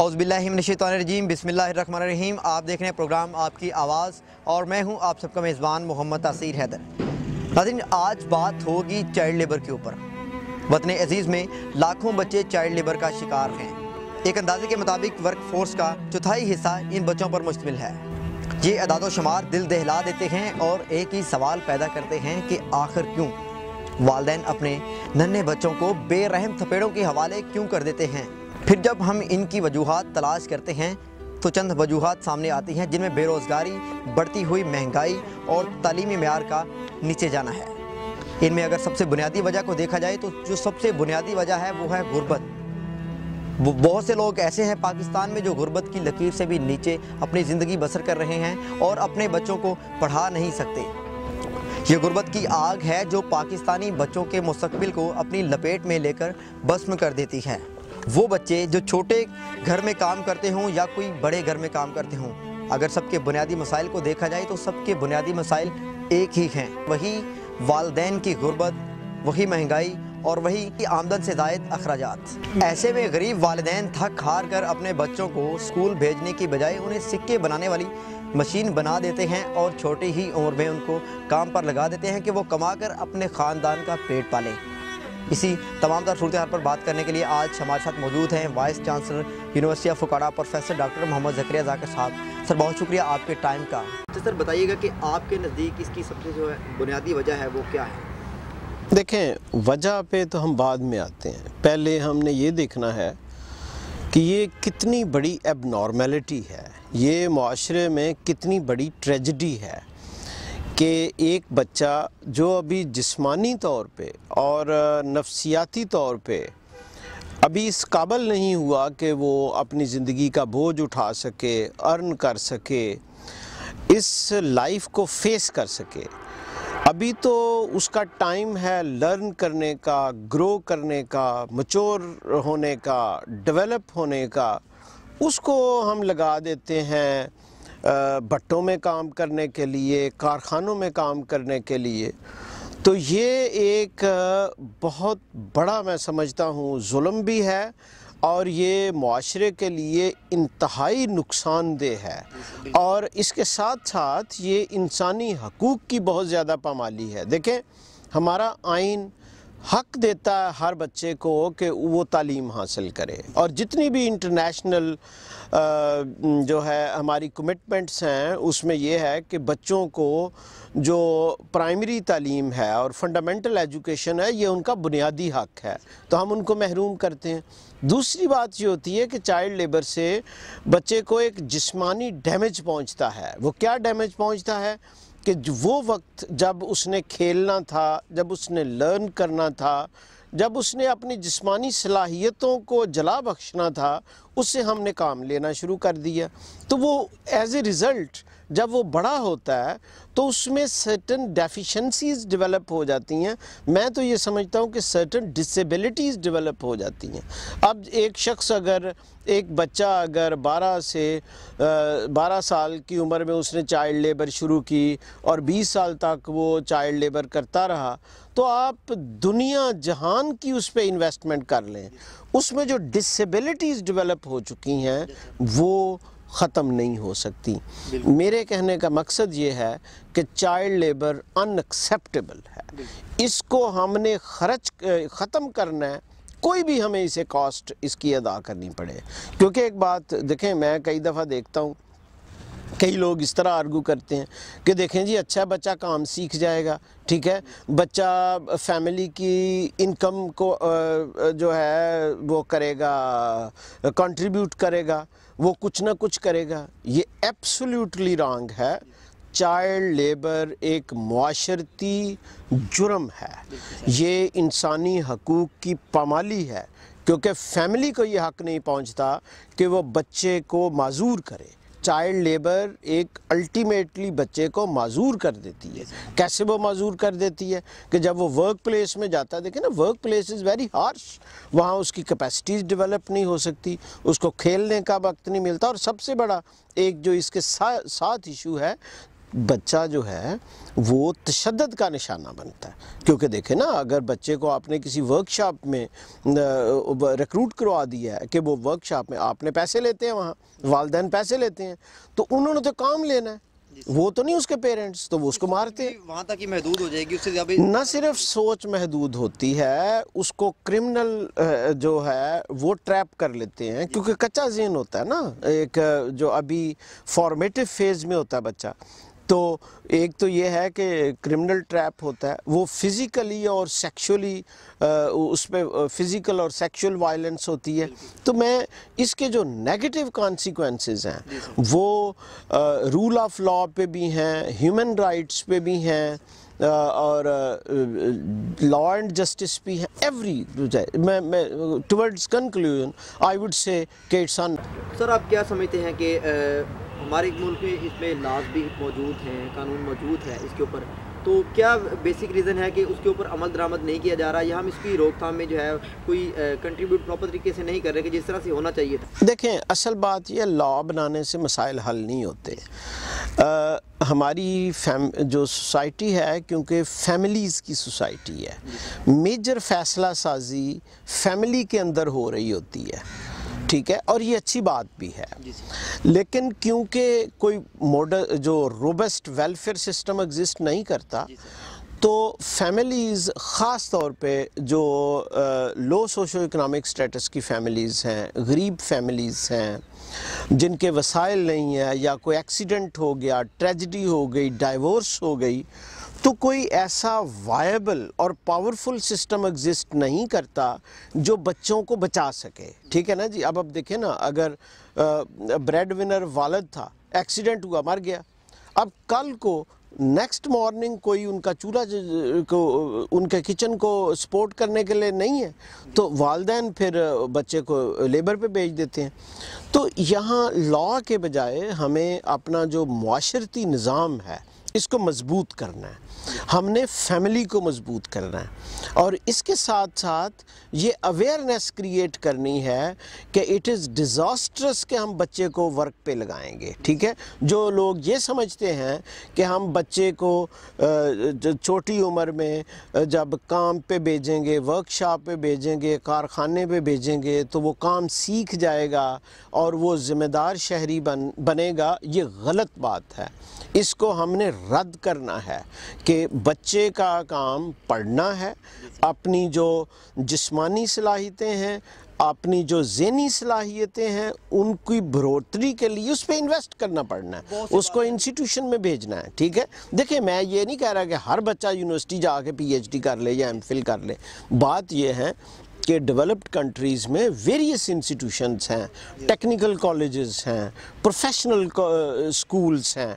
हौज़बिल्लिमिनशीम बिसमीम आप देख रहे हैं प्रोग्राम आपकी आवाज़ और मैं हूं आप सबका मेज़बान मोहम्मद तासीर हैदर नाजिन आज बात होगी चाइल्ड लेबर के ऊपर वतन अजीज़ में लाखों बच्चे चाइल्ड लेबर का शिकार हैं एक अंदाजे के मुताबिक वर्क फोर्स का चौथाई हिस्सा इन बच्चों पर मुश्तमिल है ये अदाद शुमार दिल दहला देते हैं और एक ही सवाल पैदा करते हैं कि आखिर क्यों वालदे अपने नन्हे बच्चों को बेरहम थपेड़ों के हवाले क्यों कर देते हैं फिर जब हम इनकी वजूहत तलाश करते हैं तो चंद वजूहत सामने आती हैं जिनमें बेरोज़गारी बढ़ती हुई महंगाई और तलीमी मैार का नीचे जाना है इनमें अगर सबसे बुनियादी वजह को देखा जाए तो जो सबसे बुनियादी वजह है वो है गुर्बत बहुत से लोग ऐसे हैं पाकिस्तान में जो गुर्बत की लकीर से भी नीचे अपनी ज़िंदगी बसर कर रहे हैं और अपने बच्चों को पढ़ा नहीं सकते ये गुर्बत की आग है जो पाकिस्तानी बच्चों के मुस्कबिल को अपनी लपेट में लेकर भस्म कर देती है वो बच्चे जो छोटे घर में काम करते हों या कोई बड़े घर में काम करते हों अगर सबके बुनियादी मसाइल को देखा जाए तो सबके बुनियादी मसाइल एक ही हैं वही वालदेन की गुर्बत वही महंगाई और वही की आमदन से जायद अखराज ऐसे में गरीब वालदेन थक हार कर अपने बच्चों को स्कूल भेजने की बजाय उन्हें सिक्के बनाने वाली मशीन बना देते हैं और छोटी ही उम्र में उनको काम पर लगा देते हैं कि वो कमा कर अपने ख़ानदान का पेट पालें इसी तमाम तर सूरत पर बात करने के लिए आज हमारे साथ मौजूद हैं वाइस चांसलर यूनिवर्सिटी ऑफ फुकाड़ा प्रोफेसर डॉक्टर मोहम्मद जक्रिया जाकर साहब सर बहुत शुक्रिया आपके टाइम का तो सर बताइएगा कि आपके नज़दीक इसकी सबसे जो है बुनियादी वजह है वो क्या है देखें वजह पे तो हम बाद में आते हैं पहले हमने ये देखना है कि ये कितनी बड़ी एबनॉर्मेलिटी है ये माशरे में कितनी बड़ी ट्रेजडी है कि एक बच्चा जो अभी जिस्मानी तौर पे और नफसियाती तौर पे अभी इस काबल नहीं हुआ कि वो अपनी ज़िंदगी का बोझ उठा सके अर्न कर सके इस लाइफ को फेस कर सके अभी तो उसका टाइम है लर्न करने का ग्रो करने का मचोर होने का डेवलप होने का उसको हम लगा देते हैं भट्टों में काम करने के लिए कारखानों में काम करने के लिए तो ये एक बहुत बड़ा मैं समझता हूँ जुल्म भी है और ये माशरे के लिए इंतहाई नुकसानदेह है और इसके साथ साथ ये इंसानी हकूक़ की बहुत ज़्यादा पामाली है देखें हमारा आइन हक देता है हर बच्चे को कि वो तालीम हासिल करे और जितनी भी इंटरनेशनल जो है हमारी कमिटमेंट्स हैं उसमें ये है कि बच्चों को जो प्राइमरी तालीम है और फंडामेंटल एजुकेशन है ये उनका बुनियादी हक है तो हम उनको महरूम करते हैं दूसरी बात ये होती है कि चाइल्ड लेबर से बच्चे को एक जिस्मानी डैमेज पहुंचता है वो क्या डैमेज पहुंचता है कि वो वक्त जब उसने खेलना था जब उसने लर्न करना था जब उसने अपनी जिस्मानी सलाहियतों को जला बख्शना था उससे हमने काम लेना शुरू कर दिया तो वो एज़ ए रिज़ल्ट जब वो बड़ा होता है तो उसमें सर्टन डेफिशिएंसीज डेवलप हो जाती हैं मैं तो ये समझता हूँ कि सर्टन डिसेबिलिटीज़ डेवलप हो जाती हैं अब एक शख्स अगर एक बच्चा अगर 12 से बारह साल की उम्र में उसने चाइल्ड लेबर शुरू की और 20 साल तक वो चाइल्ड लेबर करता रहा तो आप दुनिया जहान की उस पर इन्वेस्टमेंट कर लें उसमें जो डिसेबिलिटीज़ डेवलप हो चुकी हैं वो ख़त्म नहीं हो सकती मेरे कहने का मकसद ये है कि चाइल्ड लेबर अनएक्सेप्टेबल है इसको हमने खर्च ख़त्म करना है कोई भी हमें इसे कॉस्ट इसकी अदा करनी पड़े क्योंकि एक बात देखें मैं कई दफ़ा देखता हूँ कई लोग इस तरह आर्गू करते हैं कि देखें जी अच्छा बच्चा काम सीख जाएगा ठीक है बच्चा फैमिली की इनकम को जो है वो करेगा कंट्रीब्यूट करेगा वो कुछ ना कुछ करेगा ये एब्सोल्युटली रॉन्ग है चाइल्ड लेबर एक माशरती जुर्म है ये इंसानी हकूक़ की पामाली है क्योंकि फैमिली को ये हक नहीं पहुंचता कि वो बच्चे को माजूर करे चाइल्ड लेबर एक अल्टीमेटली बच्चे को माजूर कर देती है कैसे वो माजूर कर देती है कि जब वो वर्क प्लेस में जाता है देखिए ना work place is very harsh वहाँ उसकी कैपेसिटीज़ डेवलप नहीं हो सकती उसको खेलने का वक्त नहीं मिलता और सबसे बड़ा एक जो इसके सा, साथ इशू है बच्चा जो है वो तशद का निशाना बनता है क्योंकि देखें ना अगर बच्चे को आपने किसी वर्कशॉप में रिक्रूट करवा दिया है कि वो वर्कशॉप में आपने पैसे लेते हैं वहाँ वालदे पैसे लेते हैं तो उन्होंने तो काम लेना है वो तो नहीं उसके पेरेंट्स तो वो उसको मारते हैं वहाँ तक ही महदूद हो जाएगी उससे न सिर्फ सोच महदूद होती है उसको क्रिमिनल जो है वो ट्रैप कर लेते हैं क्योंकि कच्चा जहन होता है ना एक जो अभी फॉर्मेटिव फेज में होता है बच्चा तो एक तो ये है कि क्रिमिनल ट्रैप होता है वो फिज़िकली और सेक्शुअली उस पर फिज़िकल और सेक्शुअल वायलेंस होती है तो मैं इसके जो नेगेटिव कॉन्सिक्वेंसेस हैं वो रूल ऑफ लॉ पे भी हैं ह्यूमन राइट्स पे भी हैं और लॉ एंड जस्टिस भी है एवरी मैं मैं towards conclusion I would say कि इट्स सर आप क्या समझते हैं कि हमारे मुल्क में इसमें लाज भी मौजूद हैं कानून मौजूद है इसके ऊपर तो क्या बेसिक रीज़न है कि उसके ऊपर अमल दरामद नहीं किया जा रहा या हम इसकी रोकथाम में जो है कोई कंट्रीब्यूट प्रॉपर तरीके से नहीं कर रहे कि जिस तरह से होना चाहिए था देखें असल बात यह लॉ बनाने से मसाइल हल नहीं होते आ, हमारी फैम जो सोसाइटी है क्योंकि फैमिलीज़ की सोसाइटी है मेजर फैसला साजी फैमिली के अंदर हो रही होती है ठीक है और ये अच्छी बात भी है लेकिन क्योंकि कोई मॉडल जो रोबस्ट वेलफेयर सिस्टम एग्जिस्ट नहीं करता तो फैमिलीज़ ख़ास तौर पे जो आ, लो सोशो इकनॉमिक स्टेटस की फैमिलीज़ हैं गरीब फैमिलीज़ हैं जिनके वसाइल नहीं है या कोई एक्सीडेंट हो गया ट्रेजडी हो गई डाइवोर्स हो गई तो कोई ऐसा वायबल और पावरफुल सिस्टम एग्जिस्ट नहीं करता जो बच्चों को बचा सके ठीक है ना जी अब अब देखें ना अगर ब्रेड विनर वालद था एक्सीडेंट हुआ मर गया अब कल को नेक्स्ट मॉर्निंग कोई उनका चूल्हा को उनके किचन को सपोर्ट करने के लिए नहीं है तो वालदेन फिर बच्चे को लेबर पे भेज देते हैं तो यहाँ लॉ के बजाय हमें अपना जो माशरती निज़ाम है इसको मजबूत करना है हमने फैमिली को मजबूत करना है और इसके साथ साथ ये अवेयरनेस क्रिएट करनी है कि इट इज़ डिज़ास्ट्रस के हम बच्चे को वर्क पे लगाएंगे ठीक है जो लोग ये समझते हैं कि हम बच्चे को छोटी उम्र में जब काम पे भेजेंगे वर्कशॉप पे भेजेंगे कारखाने पे भेजेंगे तो वो काम सीख जाएगा और वो ज़िम्मेदार शहरी बन बनेगा ये गलत बात है इसको हमने रद्द करना है कि कि बच्चे का काम पढ़ना है अपनी जो जिस्मानी सलाहियतें हैं अपनी जो जहनी सलाहियतें हैं उनकी बढ़ोतरी के लिए उस पर इन्वेस्ट करना पड़ना है उसको इंस्टीट्यूशन में भेजना है ठीक है देखिए मैं ये नहीं कह रहा कि हर बच्चा यूनिवर्सिटी जा एच डी कर ले या फिल कर ले बात यह है कि डेवलप्ड कंट्रीज़ में वेरियस इंस्टीट्यूशंस हैं टेक्निकल कॉलेजेस हैं प्रोफेशनल स्कूल्स हैं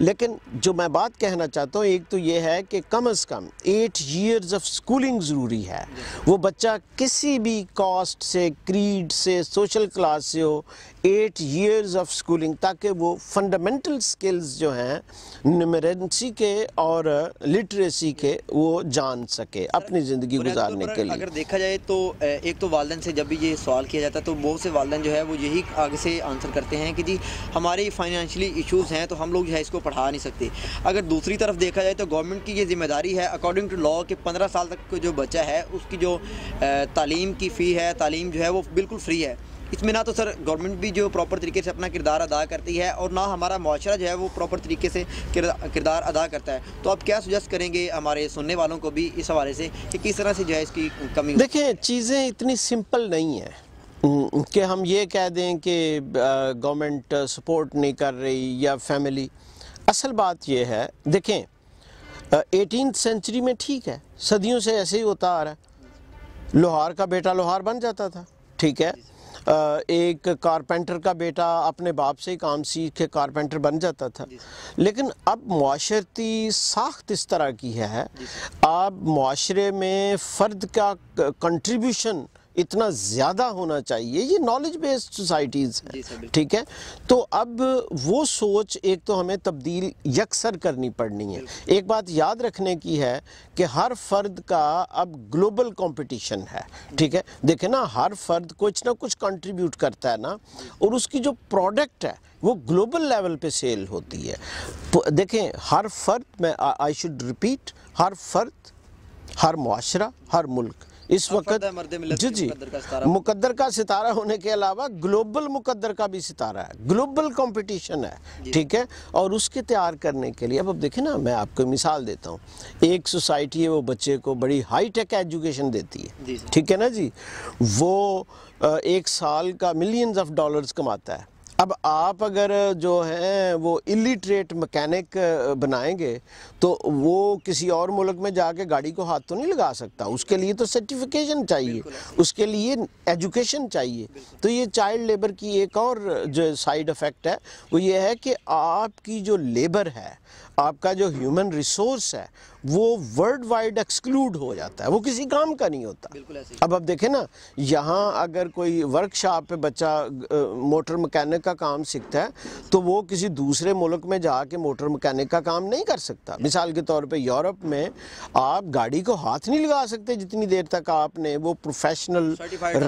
लेकिन जो मैं बात कहना चाहता हूँ एक तो ये है कि कम अज़ कम एट ईयर्स ऑफ स्कूलिंग ज़रूरी है वो बच्चा किसी भी कास्ट से क्रीड से सोशल क्लास से हो एट ईयर्स ऑफ स्कूलिंग ताकि वो फंडामेंटल स्किल्स जो हैं नमरेंसी के और लिटरेसी के वो जान सके अपनी ज़िंदगी गुजारने के लिए अगर देखा जाए तो एक तो वालदन से जब भी ये सवाल किया जाता है तो बहुत से वालदन जो है वो यही आगे से आंसर करते हैं कि जी हमारे फाइनेंशियली इशूज़ हैं तो हम लोग जो है इसको पढ़ा नहीं सकते अगर दूसरी तरफ देखा जाए तो गवर्नमेंट की ये जिम्मेदारी है अकॉर्डिंग टू लॉ कि पंद्रह साल तक का जो बच्चा है उसकी जो तालीम की फ़ी है तालीम जो है वो बिल्कुल फ्री है इसमें ना तो सर गवर्नमेंट भी जो प्रॉपर तरीके से अपना किरदार अदा करती है और ना हमारा माशरा जो है वो प्रॉपर तरीके से किरदार अदा करता है तो आप क्या सुजेस्ट करेंगे हमारे सुनने वालों को भी इस हवाले से कि किस तरह से जो है इसकी कमी देखें चीज़ें इतनी सिंपल नहीं है कि हम ये कह दें कि गवर्नमेंट सपोर्ट नहीं कर रही या फैमिली असल बात यह है देखें एटीन सेंचुरी में ठीक है सदियों से ऐसे ही होता आ रहा है लोहार का बेटा लोहार बन जाता था ठीक है एक कारपेंटर का बेटा अपने बाप से काम सीख के कारपेंटर बन जाता था लेकिन अब माशरती साख्त इस तरह की है अब माशरे में फ़र्द का कंट्रीब्यूशन इतना ज़्यादा होना चाहिए ये नॉलेज बेस्ड सोसाइटीज़ हैं ठीक है तो अब वो सोच एक तो हमें तब्दील यकसर करनी पड़नी है एक बात याद रखने की है कि हर फर्द का अब ग्लोबल कंपटीशन है ठीक है देखें ना हर फर्द कुछ ना कुछ कंट्रीब्यूट करता है ना और उसकी जो प्रोडक्ट है वो ग्लोबल लेवल पे सेल होती है तो देखें हर फर्द में आई शुड रिपीट हर फर्द हर माशरा हर मुल्क इस वक्त जी जी मुकद्दर का सितारा होने के अलावा ग्लोबल मुकद्दर का भी सितारा है ग्लोबल कंपटीशन है ठीक है और उसके तैयार करने के लिए अब अब देखें ना मैं आपको मिसाल देता हूँ एक सोसाइटी है वो बच्चे को बड़ी हाई टेक एजुकेशन देती है ठीक है ना जी वो एक साल का मिलियंस ऑफ डॉलर्स कमाता है अब आप अगर जो है वो इलिटरेट मकैनिक बनाएंगे तो वो किसी और मुल्क में जाके गाड़ी को हाथ तो नहीं लगा सकता उसके लिए तो सर्टिफिकेशन चाहिए उसके लिए एजुकेशन चाहिए तो ये चाइल्ड लेबर की एक और जो साइड इफ़ेक्ट है वो ये है कि आपकी जो लेबर है आपका जो ह्यूमन रिसोर्स है वो वर्ल्ड वाइड एक्सक्लूड हो जाता है वो किसी काम का नहीं होता अब आप देखें ना यहाँ अगर कोई वर्कशॉप पे बच्चा मोटर मैकेनिक का काम सीखता है तो वो किसी दूसरे मुल्क में जाके मोटर मैकेनिक का काम नहीं कर सकता मिसाल के तौर पे यूरोप में आप गाड़ी को हाथ नहीं लगा सकते जितनी देर तक आपने वो प्रोफेशनल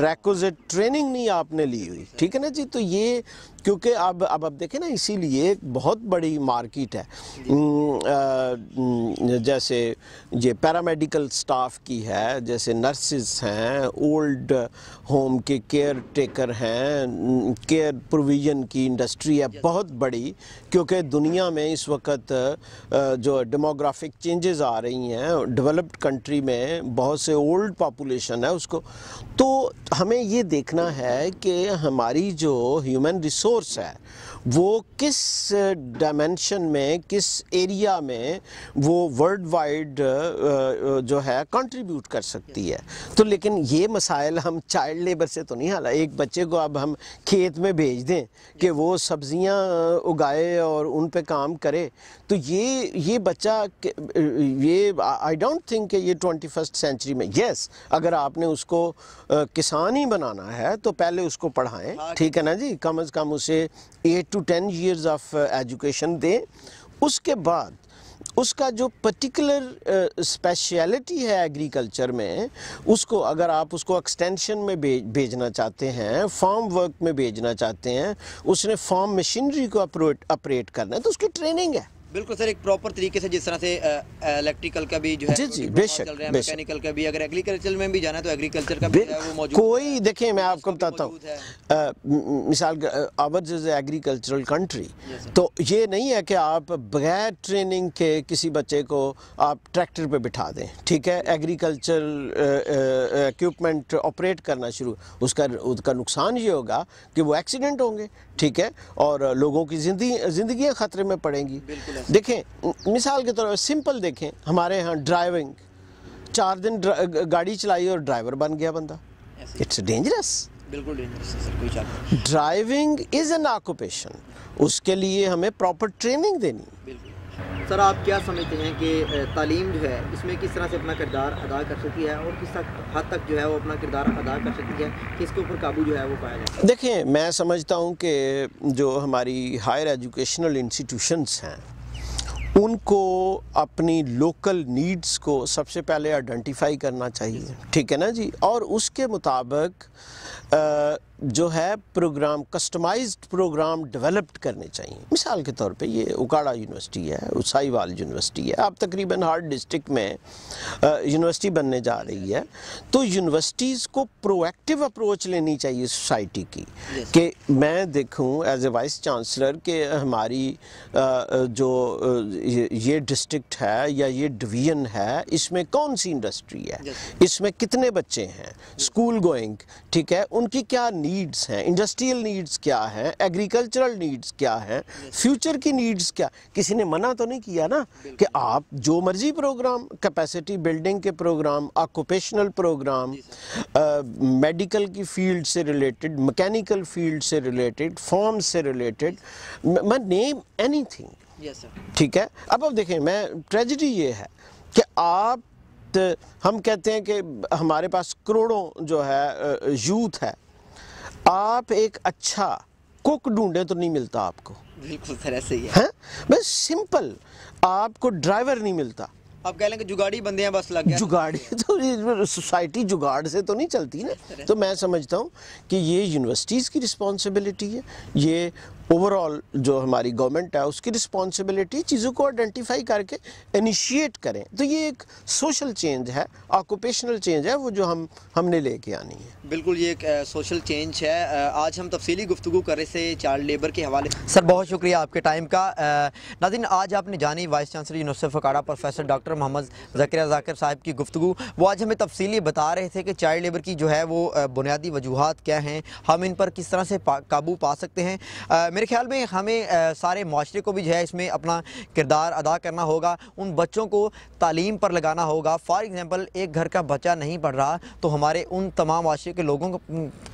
रेकोजिट ट्रेनिंग नहीं आपने ली हुई ठीक है ना जी तो ये क्योंकि अब अब अब देखें ना इसीलिए बहुत बड़ी मार्केट है जैसे ये पैरामेडिकल स्टाफ की है जैसे नर्सिस हैं ओल्ड होम के केयर टेकर हैं केयर प्रोविज़न की इंडस्ट्री है बहुत बड़ी क्योंकि दुनिया में इस वक्त जो डेमोग्राफिक चेंजेस आ रही हैं डेवलप्ड कंट्री में बहुत से ओल्ड पॉपुलेशन है उसको तो हमें ये देखना है कि हमारी जो ह्यूमन रिसोर्स सोर्स है वो किस डायमेंशन में किस एरिया में वो वर्ल्ड वाइड जो है कंट्रीब्यूट कर सकती है तो लेकिन ये मसाइल हम चाइल्ड लेबर से तो नहीं हाल एक बच्चे को अब हम खेत में भेज दें कि वो सब्जियां उगाए और उन पे काम करे तो ये ये बच्चा ये आई डोंट थिंक कि ये ट्वेंटी फर्स्ट सेंचुरी में यस अगर आपने उसको किसान ही बनाना है तो पहले उसको पढ़ाएं हाँ, ठीक है ना जी कम अज़ कम उस उसे eight to ten years of education दें उसके बाद उसका जो पर्टिकुलर स्पेशलिटी uh, है एग्रीकल्चर में उसको अगर आप उसको एक्सटेंशन में भेज भेजना चाहते हैं फार्म वर्क में भेजना चाहते हैं उसने फार्म मशीनरी को ऑपरेट करना है तो उसकी ट्रेनिंग है बिल्कुल सर एक प्रॉपर तरीके से जिस तरह से इलेक्ट्रिकल का भी जो है जी जी बेशक मैकेनिकल का भी अगर एग्रीकल्चर में भी जाना है तो एग्रीकल्चर का भी वो मौजूद कोई देखिए मैं आपको बताता हूँ मिसाल आवर्ज इज एग्रीकल्चरल कंट्री तो ये नहीं है कि आप बगैर ट्रेनिंग के किसी बच्चे को आप ट्रैक्टर पर बिठा दें ठीक है एग्रीकल्चर इक्वमेंट ऑपरेट करना शुरू उसका उसका नुकसान ये होगा कि वो एक्सीडेंट होंगे ठीक है और लोगों की जिंदगी ज़िंदगी ख़तरे में पड़ेंगी देखें मिसाल के तौर पर सिंपल देखें हमारे यहाँ ड्राइविंग चार दिन गाड़ी चलाई और ड्राइवर बन गया बंदा इट्स डेंजरस बिल्कुल dangerous driving is an occupation उसके लिए हमें प्रॉपर ट्रेनिंग देनी सर आप क्या समझते हैं कि तालीम जो है इसमें किस तरह से अपना किरदार अदा कर सकती है और किस तक हद तक जो है वो अपना किरदार अदा कर सकती है कि इसके ऊपर काबू जो है वो पाया जाए देखें मैं समझता हूँ कि जो हमारी हायर एजुकेशनल इंस्टीट्यूशंस हैं उनको अपनी लोकल नीड्स को सबसे पहले आइडेंटिफाई करना चाहिए ठीक है ना जी और उसके मुताबिक जो है प्रोग्राम कस्टमाइज्ड प्रोग्राम डेवलप्ड करने चाहिए मिसाल के तौर पे ये उकाड़ा यूनिवर्सिटी है उसाईवाल यूनिवर्सिटी है अब तकरीबन हर डिस्ट्रिक्ट में यूनिवर्सिटी बनने जा रही है तो यूनिवर्सिटीज़ को प्रोएक्टिव अप्रोच लेनी चाहिए सोसाइटी की कि मैं देखूं एज ए वाइस चांसलर के हमारी जो ये डिस्ट्रिक्ट है या ये डिवीज़न है इसमें कौन सी इंडस्ट्री है इसमें कितने बच्चे हैं स्कूल गोइंग ठीक है उनकी क्या नीड्स हैं इंडस्ट्रियल नीड्स क्या हैं एग्रीकल्चरल नीड्स क्या हैं फ्यूचर की नीड्स क्या किसी ने मना तो नहीं किया ना कि आप जो मर्जी प्रोग्राम कैपेसिटी बिल्डिंग के प्रोग्राम ऑक्यूपेशनल प्रोग्राम मेडिकल की फील्ड से रिलेटेड मैकेनिकल फील्ड से रिलेटेड फॉर्म से रिलेटेड मैं नेम थिंग ठीक है अब अब देखें मैं ट्रेजिडी ये है कि आप हम कहते हैं कि हमारे पास करोड़ों जो है यूथ है आप एक अच्छा कुक ढूंढे तो नहीं मिलता आपको बिल्कुल सर ऐसे ही है, है? बस सिंपल आपको ड्राइवर नहीं मिलता आप कह लेंगे जुगाड़ी बंदे हैं बस लग गया जुगाड़ी तो सोसाइटी जुगाड़ से तो नहीं चलती ना तो मैं समझता हूँ कि ये यूनिवर्सिटीज़ की रिस्पॉन्सिबिलिटी है ये ओवरऑल जो हमारी गवर्नमेंट है उसकी रिस्पॉन्सिबिलिटी चीज़ों को आइडेंटिफाई करके इनिशिएट करें तो ये एक सोशल चेंज है ऑक्यूपेशनल चेंज है वो जो हम हमने लेके आनी है बिल्कुल ये एक सोशल चेंज है आज हम तफसीली गुफ्तु कर रहे थे चाइल्ड लेबर के हवाले सर बहुत शुक्रिया आपके टाइम का नादिन आज आपने जानी वाइस चांसलर यूनिवर्सिटी फकाड़ा प्रोफेसर डॉक्टर मोहम्मद जकर जाकिर साहब की गुफ्तु वो आज हमें तफसीली बता रहे थे कि चाइल्ड लेबर की जो है वो बुनियादी वजूहत क्या हैं हम इन पर किस तरह से काबू पा सकते हैं मेरे ख्याल में हमें सारे माशरे को भी जो है इसमें अपना किरदार अदा करना होगा उन बच्चों को तालीम पर लगाना होगा फॉर एग्ज़ाम्पल एक घर का बच्चा नहीं पढ़ रहा तो हमारे उन तमाम माशरे के लोगों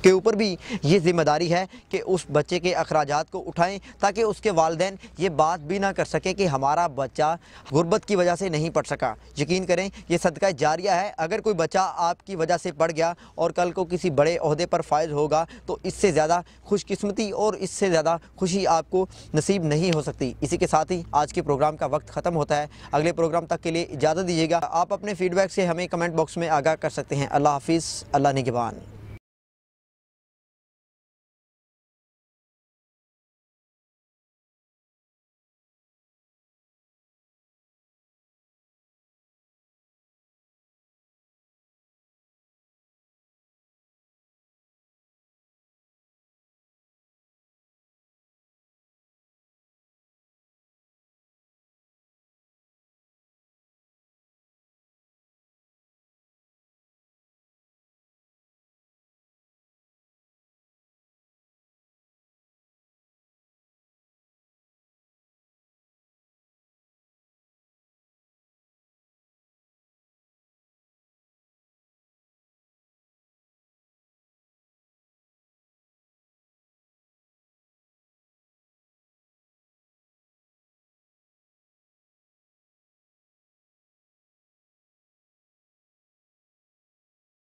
के ऊपर भी ये जिम्मेदारी है कि उस बच्चे के अखराज को उठाएँ ताकि उसके वालदेन ये बात भी ना कर सकें कि हमारा बच्चा गुर्बत की वजह से नहीं पढ़ सका यकीन करें यह सदका जारिया है अगर कोई बच्चा आपकी वजह से पढ़ गया और कल को किसी बड़े अहदे पर फायज होगा तो इससे ज़्यादा खुशकस्मती और इससे ज़्यादा खुशी आपको नसीब नहीं हो सकती इसी के साथ ही आज के प्रोग्राम का वक्त ख़त्म होता है अगले प्रोग्राम तक के लिए इजाज़त दीजिएगा आप अपने फीडबैक से हमें कमेंट बॉक्स में आगाह कर सकते हैं अल्लाह हाफिज़ अल्लाह निगबान